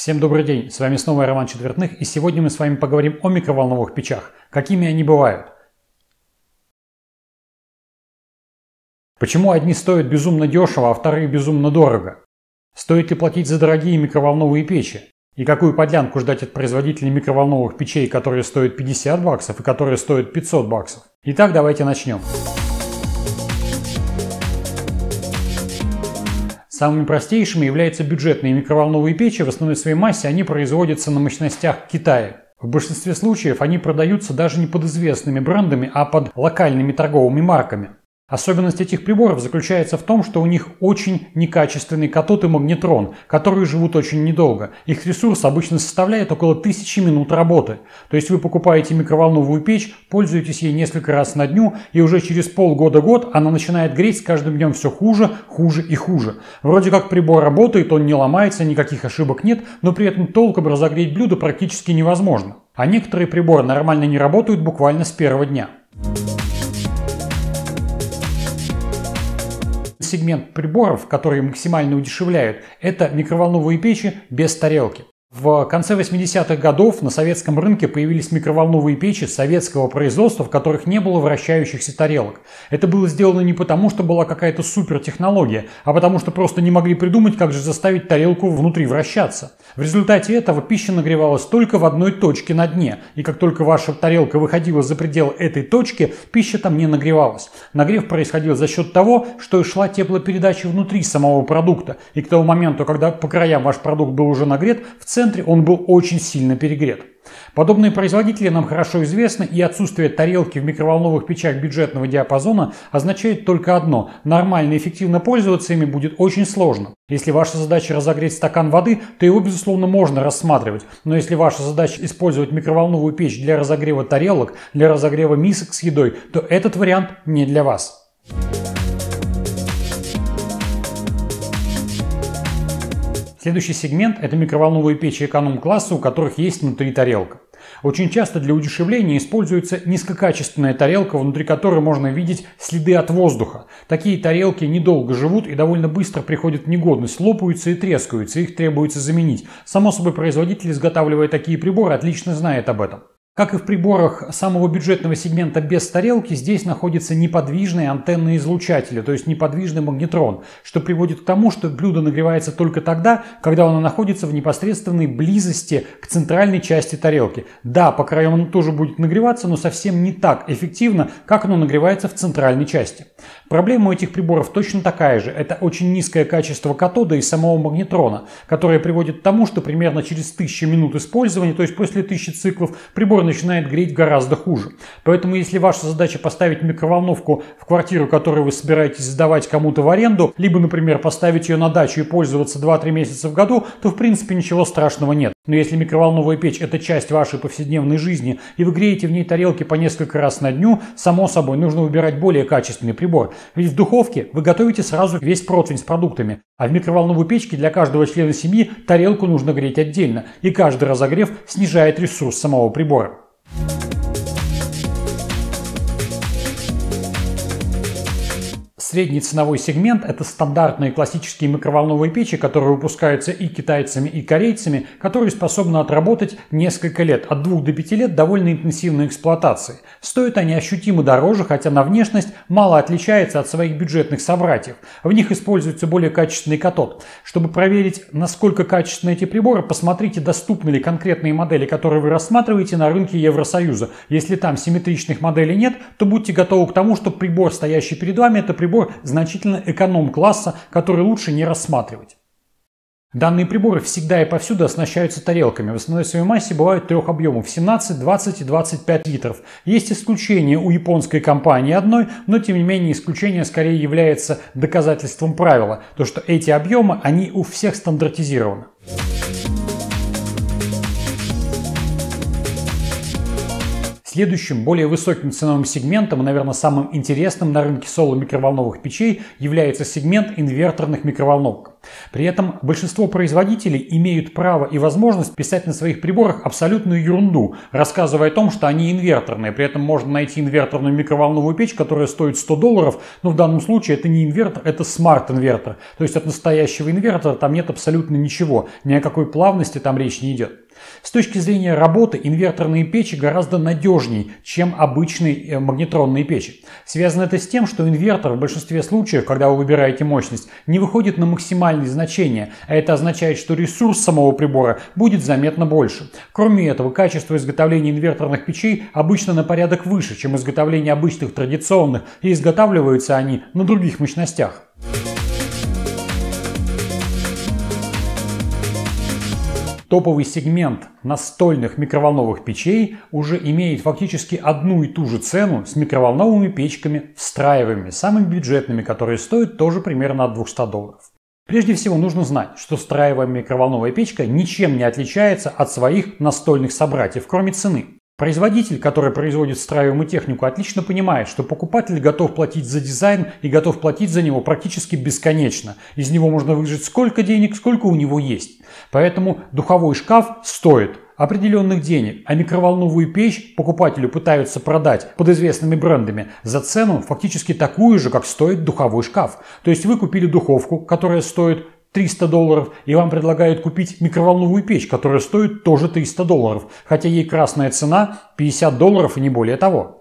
Всем добрый день, с вами снова Роман Четвертных, и сегодня мы с вами поговорим о микроволновых печах, какими они бывают. Почему одни стоят безумно дешево, а вторые безумно дорого? Стоит ли платить за дорогие микроволновые печи? И какую подлянку ждать от производителей микроволновых печей, которые стоят 50 баксов и которые стоят 500 баксов? Итак, давайте начнем. Музыка Самыми простейшими являются бюджетные микроволновые печи. В основной своей массе они производятся на мощностях Китая. В большинстве случаев они продаются даже не под известными брендами, а под локальными торговыми марками. Особенность этих приборов заключается в том, что у них очень некачественный катод и магнетрон, которые живут очень недолго. Их ресурс обычно составляет около тысячи минут работы. То есть вы покупаете микроволновую печь, пользуетесь ей несколько раз на дню, и уже через полгода-год она начинает греть с каждым днем все хуже, хуже и хуже. Вроде как прибор работает, он не ломается, никаких ошибок нет, но при этом толком разогреть блюдо практически невозможно. А некоторые приборы нормально не работают буквально с первого дня. сегмент приборов, которые максимально удешевляют, это микроволновые печи без тарелки. В конце 80-х годов на советском рынке появились микроволновые печи советского производства, в которых не было вращающихся тарелок. Это было сделано не потому, что была какая-то супертехнология, а потому что просто не могли придумать, как же заставить тарелку внутри вращаться. В результате этого пища нагревалась только в одной точке на дне, и как только ваша тарелка выходила за предел этой точки, пища там не нагревалась. Нагрев происходил за счет того, что шла теплопередача внутри самого продукта, и к тому моменту, когда по краям ваш продукт был уже нагрет, в целом центре он был очень сильно перегрет. Подобные производители нам хорошо известны, и отсутствие тарелки в микроволновых печах бюджетного диапазона означает только одно – нормально и эффективно пользоваться ими будет очень сложно. Если ваша задача разогреть стакан воды, то его, безусловно, можно рассматривать, но если ваша задача использовать микроволновую печь для разогрева тарелок, для разогрева мисок с едой, то этот вариант не для вас. Thank you Следующий сегмент – это микроволновые печи эконом-класса, у которых есть внутри тарелка. Очень часто для удешевления используется низкокачественная тарелка, внутри которой можно видеть следы от воздуха. Такие тарелки недолго живут и довольно быстро приходят в негодность, лопаются и трескаются, их требуется заменить. Само собой, производитель, изготавливая такие приборы, отлично знает об этом. Как и в приборах самого бюджетного сегмента без тарелки, здесь находится неподвижные антенные излучатели, то есть неподвижный магнетрон, что приводит к тому, что блюдо нагревается только тогда, когда оно находится в непосредственной близости к центральной части тарелки. Да, по краям оно тоже будет нагреваться, но совсем не так эффективно, как оно нагревается в центральной части. Проблема у этих приборов точно такая же. Это очень низкое качество катода и самого магнетрона, которое приводит к тому, что примерно через 1000 минут использования, то есть после 1000 циклов, прибор начинает греть гораздо хуже. Поэтому если ваша задача поставить микроволновку в квартиру, которую вы собираетесь сдавать кому-то в аренду, либо, например, поставить ее на дачу и пользоваться 2-3 месяца в году, то в принципе ничего страшного нет. Но если микроволновая печь – это часть вашей повседневной жизни, и вы греете в ней тарелки по несколько раз на дню, само собой, нужно выбирать более качественный прибор. Ведь в духовке вы готовите сразу весь противень с продуктами, а в микроволновой печке для каждого члена семьи тарелку нужно греть отдельно, и каждый разогрев снижает ресурс самого прибора. Средний ценовой сегмент – это стандартные классические микроволновые печи, которые выпускаются и китайцами, и корейцами, которые способны отработать несколько лет, от 2 до 5 лет довольно интенсивной эксплуатации. Стоят они ощутимо дороже, хотя на внешность мало отличается от своих бюджетных собратьев. В них используется более качественный катод. Чтобы проверить, насколько качественны эти приборы, посмотрите, доступны ли конкретные модели, которые вы рассматриваете на рынке Евросоюза. Если там симметричных моделей нет, то будьте готовы к тому, что прибор, стоящий перед вами, это прибор приборы значительно эконом-класса, который лучше не рассматривать. Данные приборы всегда и повсюду оснащаются тарелками. В основной своей массе бывают трех объемов – 17, 20 и 25 литров. Есть исключение у японской компании одной, но тем не менее исключение скорее является доказательством правила, то что эти объемы, они у всех стандартизированы. Следующим, более высоким ценовым сегментом, наверное, самым интересным на рынке соло-микроволновых печей является сегмент инверторных микроволновок. При этом большинство производителей имеют право и возможность писать на своих приборах абсолютную ерунду, рассказывая о том, что они инверторные. При этом можно найти инверторную микроволновую печь, которая стоит 100 долларов, но в данном случае это не инвертор, это смарт-инвертор. То есть от настоящего инвертора там нет абсолютно ничего, ни о какой плавности там речь не идет. С точки зрения работы инверторные печи гораздо надежнее, чем обычные э, магнетронные печи. Связано это с тем, что инвертор в большинстве случаев, когда вы выбираете мощность, не выходит на максимальные значения, а это означает, что ресурс самого прибора будет заметно больше. Кроме этого, качество изготовления инверторных печей обычно на порядок выше, чем изготовление обычных традиционных, и изготавливаются они на других мощностях. Топовый сегмент настольных микроволновых печей уже имеет фактически одну и ту же цену с микроволновыми печками встраиваемыми, самыми бюджетными, которые стоят тоже примерно от 200 долларов. Прежде всего нужно знать, что встраиваемая микроволновая печка ничем не отличается от своих настольных собратьев, кроме цены. Производитель, который производит встраиваемую технику, отлично понимает, что покупатель готов платить за дизайн и готов платить за него практически бесконечно. Из него можно выжить сколько денег, сколько у него есть. Поэтому духовой шкаф стоит определенных денег, а микроволновую печь покупателю пытаются продать под известными брендами за цену фактически такую же, как стоит духовой шкаф. То есть вы купили духовку, которая стоит 300 долларов, и вам предлагают купить микроволновую печь, которая стоит тоже 300 долларов, хотя ей красная цена 50 долларов и не более того.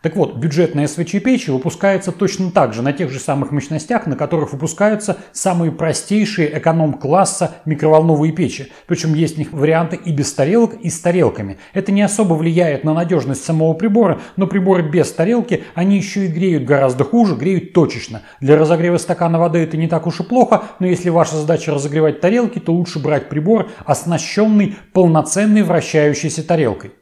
Так вот, бюджетные свечи-печи выпускаются точно так же, на тех же самых мощностях, на которых выпускаются самые простейшие эконом-класса микроволновые печи. Причем есть у них варианты и без тарелок, и с тарелками. Это не особо влияет на надежность самого прибора, но приборы без тарелки, они еще и греют гораздо хуже, греют точечно. Для разогрева стакана воды это не так уж и плохо, но если ваша задача разогревать тарелки, то лучше брать прибор, оснащенный полноценной вращающейся тарелкой.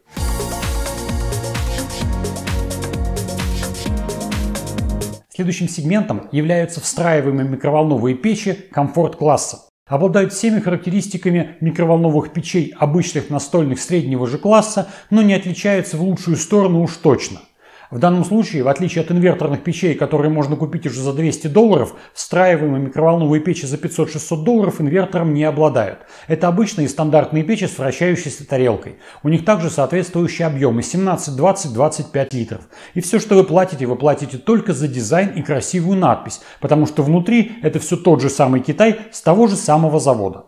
Следующим сегментом являются встраиваемые микроволновые печи комфорт-класса. Обладают всеми характеристиками микроволновых печей обычных настольных среднего же класса, но не отличаются в лучшую сторону уж точно – в данном случае, в отличие от инверторных печей, которые можно купить уже за 200 долларов, встраиваемые микроволновые печи за 500-600 долларов инвертором не обладают. Это обычные стандартные печи с вращающейся тарелкой. У них также соответствующие объемы 17, 20, 25 литров. И все, что вы платите, вы платите только за дизайн и красивую надпись, потому что внутри это все тот же самый Китай с того же самого завода.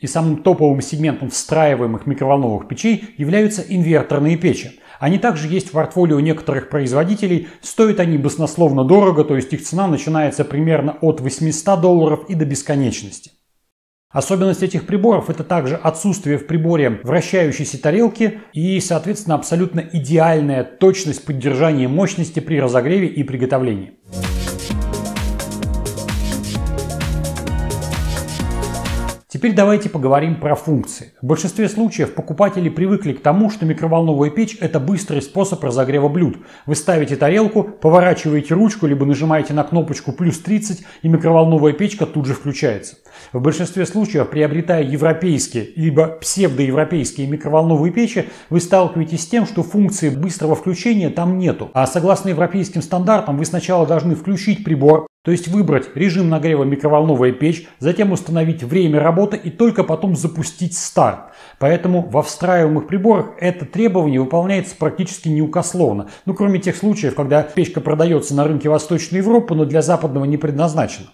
И самым топовым сегментом встраиваемых микроволновых печей являются инверторные печи. Они также есть в портфолио некоторых производителей. Стоят они баснословно дорого, то есть их цена начинается примерно от 800 долларов и до бесконечности. Особенность этих приборов – это также отсутствие в приборе вращающейся тарелки и, соответственно, абсолютно идеальная точность поддержания мощности при разогреве и приготовлении. Теперь давайте поговорим про функции. В большинстве случаев покупатели привыкли к тому, что микроволновая печь – это быстрый способ разогрева блюд. Вы ставите тарелку, поворачиваете ручку, либо нажимаете на кнопочку «плюс 30» и микроволновая печка тут же включается. В большинстве случаев, приобретая европейские, либо псевдоевропейские микроволновые печи, вы сталкиваетесь с тем, что функции быстрого включения там нету. А согласно европейским стандартам, вы сначала должны включить прибор, то есть выбрать режим нагрева микроволновая печь, затем установить время работы и только потом запустить старт. Поэтому во встраиваемых приборах это требование выполняется практически неукословно. Ну кроме тех случаев, когда печка продается на рынке Восточной Европы, но для западного не предназначена.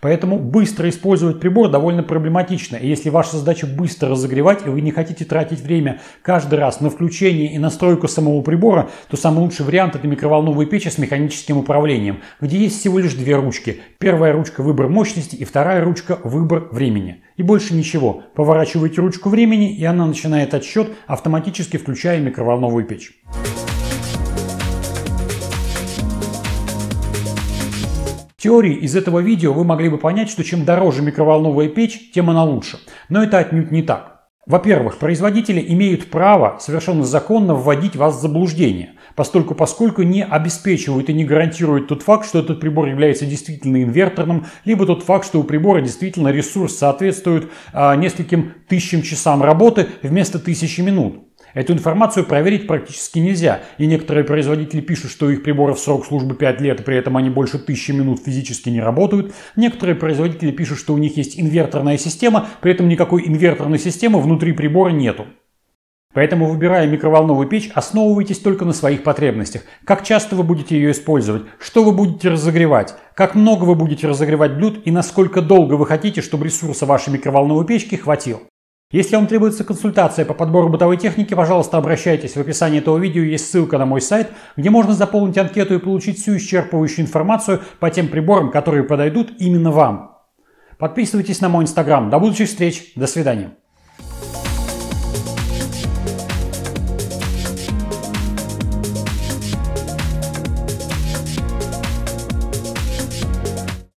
Поэтому быстро использовать прибор довольно проблематично. И если ваша задача быстро разогревать, и вы не хотите тратить время каждый раз на включение и настройку самого прибора, то самый лучший вариант это микроволновая печь с механическим управлением, где есть всего лишь две ручки. Первая ручка выбор мощности и вторая ручка выбор времени. И больше ничего. Поворачиваете ручку времени, и она начинает отсчет, автоматически включая микроволновую печь. теории из этого видео вы могли бы понять, что чем дороже микроволновая печь, тем она лучше. Но это отнюдь не так. Во-первых, производители имеют право совершенно законно вводить вас в заблуждение, постольку поскольку не обеспечивают и не гарантируют тот факт, что этот прибор является действительно инверторным, либо тот факт, что у прибора действительно ресурс соответствует э, нескольким тысячам часам работы вместо тысячи минут. Эту информацию проверить практически нельзя, и некоторые производители пишут, что их приборов срок службы 5 лет, при этом они больше тысячи минут физически не работают. Некоторые производители пишут, что у них есть инверторная система, при этом никакой инверторной системы внутри прибора нету. Поэтому, выбирая микроволновую печь, основывайтесь только на своих потребностях. Как часто вы будете ее использовать, что вы будете разогревать, как много вы будете разогревать блюд и насколько долго вы хотите, чтобы ресурса вашей микроволновой печки хватило. Если вам требуется консультация по подбору бытовой техники, пожалуйста, обращайтесь. В описании этого видео есть ссылка на мой сайт, где можно заполнить анкету и получить всю исчерпывающую информацию по тем приборам, которые подойдут именно вам. Подписывайтесь на мой инстаграм. До будущих встреч. До свидания.